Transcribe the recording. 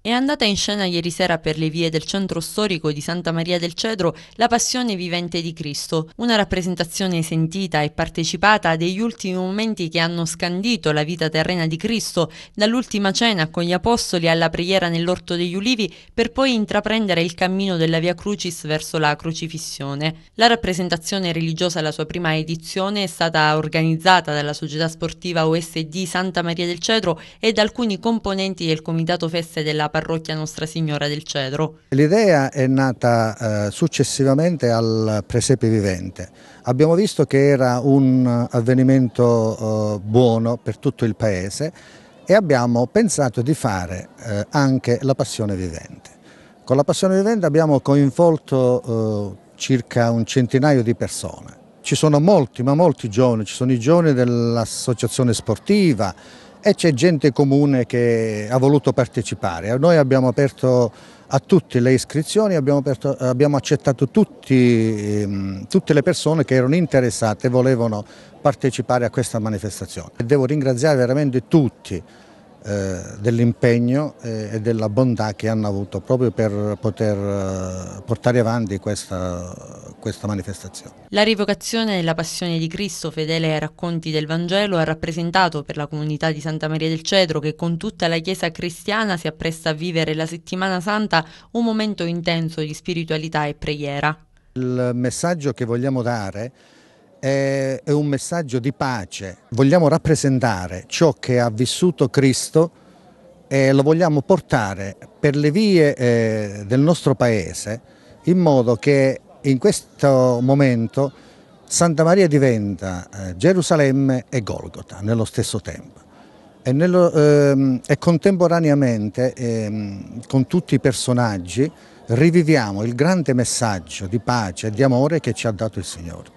È andata in scena ieri sera per le vie del centro storico di Santa Maria del Cedro La Passione vivente di Cristo, una rappresentazione sentita e partecipata degli ultimi momenti che hanno scandito la vita terrena di Cristo, dall'ultima cena con gli Apostoli alla preghiera nell'Orto degli Ulivi, per poi intraprendere il cammino della Via Crucis verso la crocifissione. La rappresentazione religiosa alla sua prima edizione è stata organizzata dalla società sportiva OSD Santa Maria del Cedro e da alcuni componenti del Comitato Feste della parrocchia Nostra Signora del Cedro. L'idea è nata eh, successivamente al presepe vivente. Abbiamo visto che era un avvenimento eh, buono per tutto il paese e abbiamo pensato di fare eh, anche la passione vivente. Con la passione vivente abbiamo coinvolto eh, circa un centinaio di persone. Ci sono molti, ma molti giovani, ci sono i giovani dell'associazione sportiva, e c'è gente comune che ha voluto partecipare. Noi abbiamo aperto a tutti le iscrizioni, abbiamo, aperto, abbiamo accettato tutti, ehm, tutte le persone che erano interessate e volevano partecipare a questa manifestazione. Devo ringraziare veramente tutti eh, dell'impegno eh, e della bontà che hanno avuto proprio per poter eh, portare avanti questa, questa manifestazione. La rivocazione della passione di Cristo, fedele ai racconti del Vangelo, ha rappresentato per la comunità di Santa Maria del Cedro, che con tutta la Chiesa cristiana si appresta a vivere la settimana santa, un momento intenso di spiritualità e preghiera. Il messaggio che vogliamo dare è, è un messaggio di pace. Vogliamo rappresentare ciò che ha vissuto Cristo e lo vogliamo portare per le vie eh, del nostro paese in modo che in questo momento Santa Maria diventa eh, Gerusalemme e Golgota nello stesso tempo e, nello, ehm, e contemporaneamente ehm, con tutti i personaggi riviviamo il grande messaggio di pace e di amore che ci ha dato il Signore.